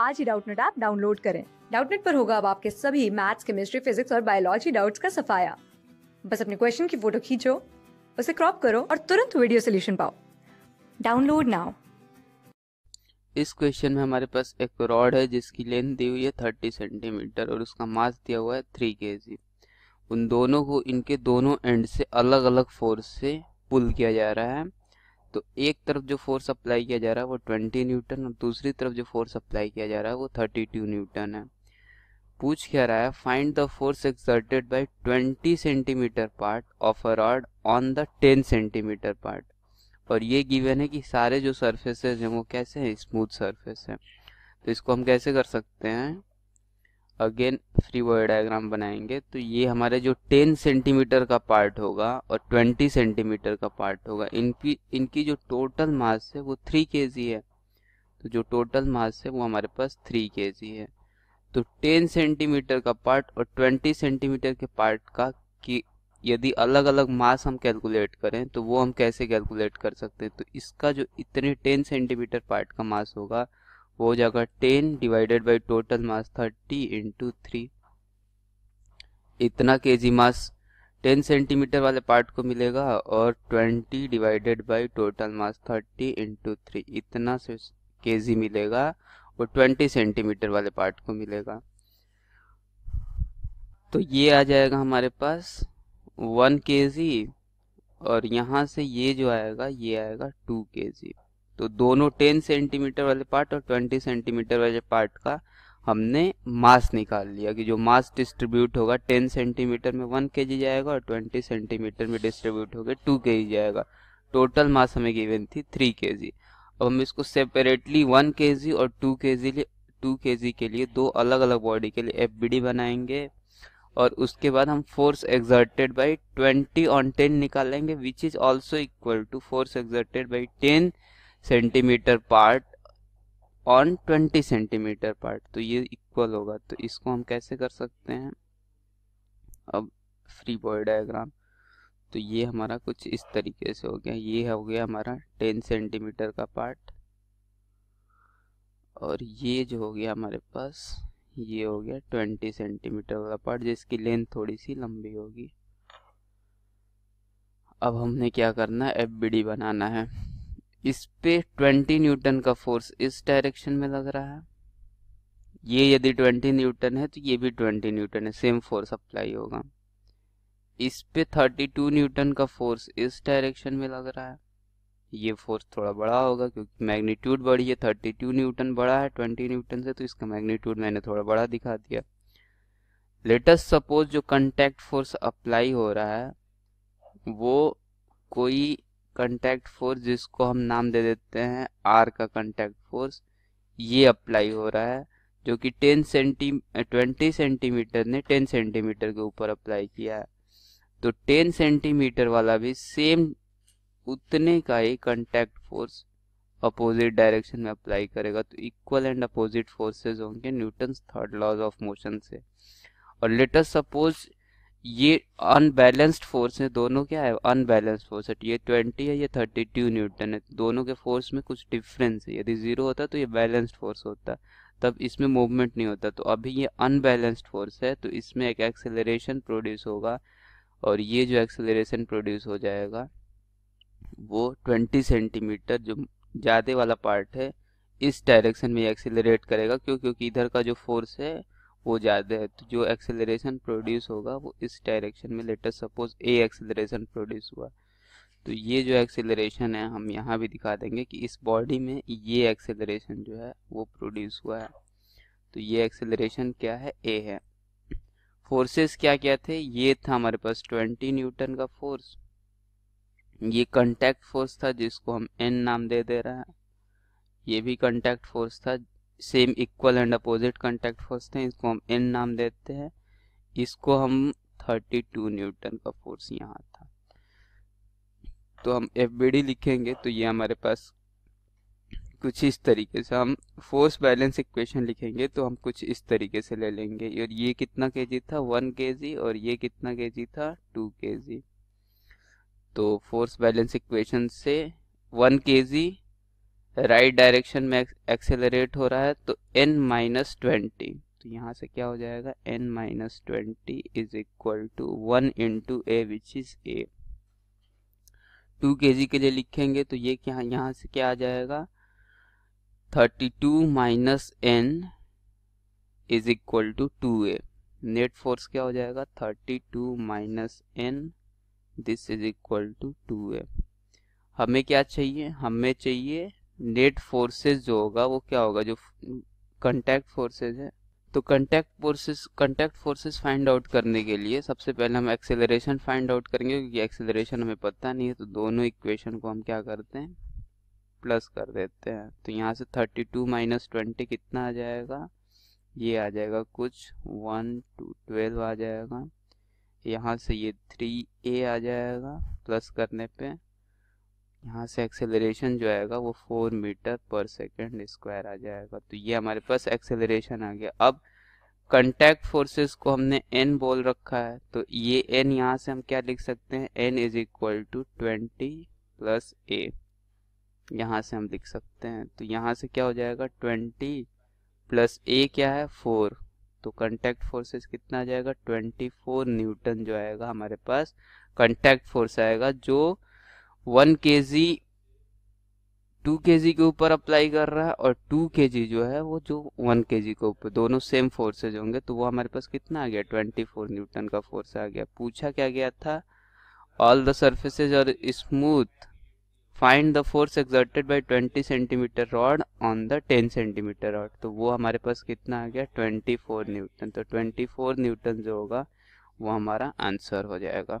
आज ही Doubtnut app download करें डाउटनेट पर होगा अब आपके सभी मैथ्स केमिस्ट्री फिजिक्स और बायोलॉजी डाउट्स का सफाया बस अपने क्वेश्चन की फोटो खींचो उसे क्रॉप करो और तुरंत वीडियो सोल्यूशन पाओ डाउनलोड नाउ इस क्वेश्चन में हमारे पास एक रॉड है जिसकी लेंथ दी हुई है थर्टी सेंटीमीटर और उसका मास दिया हुआ है थ्री के उन दोनों को इनके दोनों एंड से अलग अलग फोर्स से पुल किया जा रहा है तो एक तरफ जो फोर्स अप्लाई किया जा रहा है वो ट्वेंटी न्यूटन और दूसरी तरफ जो फोर्स अप्लाई किया जा रहा है वो थर्टी टू न्यूटन है पूछ क्या रहा है find the force exerted by twenty centimetre part of a rod on the ten centimetre part और ये गिवन है कि सारे जो सर्फेसेज हैं वो कैसे हैं स्मूथ सर्फेस है तो इसको हम कैसे कर सकते हैं अगेन फ्री वायर डायग्राम बनाएंगे तो ये हमारे जो 10 सेंटीमीटर का पार्ट होगा और 20 सेंटीमीटर का पार्ट होगा इनकी इनकी जो टोटल मास है वो 3 के है तो जो टोटल मास है वो हमारे पास 3 के है तो 10 सेंटीमीटर का पार्ट और 20 सेंटीमीटर के पार्ट का कि यदि अलग अलग मास हम कैलकुलेट करें तो वो हम कैसे कैलकुलेट कर सकते हैं तो इसका जो इतने टेन सेंटीमीटर पार्ट का मास होगा वो हो जाएगा ten divided by total mass thirty into three इतना K G mass ten centimetre वाले पार्ट को मिलेगा और twenty divided by total mass thirty into three इतना से के जी मिलेगा और ट्वेंटी सेंटीमीटर वाले पार्ट को मिलेगा तो ये आ जाएगा हमारे पास वन के जी और यहाँ से ये जो आएगा ये आएगा टू के जी तो दोनों टेन सेंटीमीटर वाले पार्ट और ट्वेंटी सेंटीमीटर वाले पार्ट का हमने मास निकाल लिया कि जो मास डिस्ट्रीब्यूट होगा टेन सेंटीमीटर में वन के जाएगा और ट्वेंटी सेंटीमीटर में डिस्ट्रीब्यूट होगा टू के जाएगा टोटल मास हमें गिवन थी थ्री के अब हम इसको सेपरेटली वन के और टू के लिए टू के के लिए दो अलग अलग बॉडी के लिए एफ बनाएंगे और उसके बाद हम force exerted by twenty on ten निकालेंगे which is also equal to force exerted by ten centimetre part on twenty centimetre part तो ये इक्वल होगा तो इसको हम कैसे कर सकते हैं अब फ्री बॉय डायग्राम तो ये हमारा कुछ इस तरीके से हो गया ये हो गया हमारा टेन सेंटीमीटर का पार्ट और ये जो हो गया हमारे पास ये हो गया ट्वेंटी सेंटीमीटर वाला पार्ट जिसकी लेंथ थोड़ी सी लंबी होगी अब हमने क्या करना है एफ बनाना है इस पे 20 न्यूटन का फोर्स इस डायरेक्शन में लग रहा है ये यदि 20 न्यूटन है तो ये भी 20 न्यूटन है सेम फोर्स अप्लाई होगा इस पे 32 न्यूटन का फोर्स इस डायरेक्शन में लग रहा है ये फोर्स थोड़ा बड़ा होगा क्योंकि मैग्नीट्यूड बढ़ी है 32 न्यूटन बड़ा है 20 न्यूटन से तो इसका मैग्नीट्यूड मैंने थोड़ा बड़ा दिखा दिया लेटेस्ट सपोज जो कंटेक्ट फोर्स अप्लाई हो रहा है वो कोई कंटैक्ट फोर्स जिसको हम नाम दे देते हैं आर का कंटैक्ट फोर्स ये अप्लाई हो रहा है जो कि 10 सेंटी 20 सेंटीमीटर ने 10 सेंटीमीटर के ऊपर अप्लाई किया है तो 10 सेंटीमीटर वाला भी सेम उतने का ही कंटैक्ट फोर्स अपोजिट डायरेक्शन में अप्लाई करेगा तो इक्वल एंड अपोजिट फोर्सेज होंगे newton third laws of motion से और लेटेस्ट सपोज ये अनबैलेंस्ड फोर्स है दोनों क्या है अनबैलेंस्ड फोर्स है ये ट्वेंटी है ये थर्टी टू न्यूटन है दोनों के फोर्स में कुछ डिफरेंस है यदि जीरो होता तो ये बैलेंस्ड फोर्स होता तब इसमें मूवमेंट नहीं होता तो अभी ये अनबैलेंस्ड फोर्स है तो इसमें एक एक्सेलरेशन प्रोड्यूस होगा और ये जो एक्सेलरेशन प्रोड्यूस हो जाएगा वो ट्वेंटी सेंटीमीटर जो ज़्यादा वाला पार्ट है इस डायरेक्शन में एक्सेलरेट करेगा क्यों क्योंकि इधर का जो फोर्स है वो ज़्यादा है तो जो एक्सेलरेशन प्रोड्यूस होगा वो इस डायरेक्शन में let us suppose a acceleration produce हुआ तो ये जो एक्सेलरेशन है हम यहाँ भी दिखा देंगे कि इस बॉडी में ये एक्सेलरेशन जो है वो प्रोड्यूस हुआ है तो ये एक्सेलरेशन क्या है ए है फोर्सेस क्या क्या थे ये था हमारे पास 20 न्यूटन का फोर्स ये कंटैक्ट फोर्स था जिसको हम एन नाम दे दे रहे हैं ये भी कंटैक्ट फोर्स था same equal and opposite contact force थे इसको हम एन नाम देते हैं इसको हम 32 न्यूटन का फोर्स यहाँ था तो हम एफ लिखेंगे तो ये हमारे पास कुछ इस तरीके से हम फोर्स बैलेंस इक्वेशन लिखेंगे तो हम कुछ इस तरीके से ले लेंगे और ये कितना के था वन के और ये कितना के था टू के तो फोर्स बैलेंस इक्वेशन से वन के राइट डायरेक्शन में एक्सेलरेट हो रहा है तो एन माइनस ट्वेंटी तो यहाँ से क्या हो जाएगा N minus twenty is equal to one in two a which is a two K G के लिए लिखेंगे तो ये क्या यहाँ से क्या आ जाएगा thirty two minus N is equal to two a net force क्या हो जाएगा thirty two minus N this is equal to two a हमें क्या चाहिए हमें चाहिए नेट फोर्सेस जो होगा वो क्या होगा जो कंटेक्ट फोर्सेस है तो contact forces contact forces find out करने के लिए सबसे पहले हम एक्सेलरेशन फाइंड आउट करेंगे क्योंकि एक्सेलरेशन हमें पता नहीं है तो दोनों इक्वेशन को हम क्या करते हैं प्लस कर देते हैं तो यहाँ से थर्टी टू माइनस ट्वेंटी कितना आ जाएगा ये आ जाएगा कुछ वन टू ट्वेल्व आ जाएगा यहाँ से ये थ्री ए आ जाएगा प्लस करने पे यहाँ से एक्सेलरेशन जो आएगा वो four metre per second square आ जाएगा तो ये हमारे पास एक्सेलरेशन आ गया अब कंटेक्ट फोर्सेस को हमने एन बोल रखा है तो ये एन यहाँ से हम क्या लिख सकते हैं N is equal to twenty plus a यहाँ से हम लिख सकते हैं तो यहाँ से क्या हो जाएगा ट्वेंटी प्लस ए क्या है फोर तो कंटेक्ट फोर्सेस कितना आ जाएगा ट्वेंटी फोर न्यूटन जो आएगा हमारे पास कंटेक्ट फोर्स आएगा जो वन के जी टू के जी के ऊपर अप्लाई कर रहा है और टू के जी जो है वो जो वन के जी के ऊपर दोनों सेम फोर्सेज होंगे तो वो हमारे पास कितना आ गया ट्वेंटी फोर न्यूटन का फोर्स आ गया पूछा क्या गया था all the surfaces are smooth find the force exerted by twenty centimetre rod on the ten centimetre rod तो वो हमारे पास कितना आ गया ट्वेंटी फोर न्यूटन तो ट्वेंटी फोर न्यूटन जो होगा वो हमारा आंसर हो जाएगा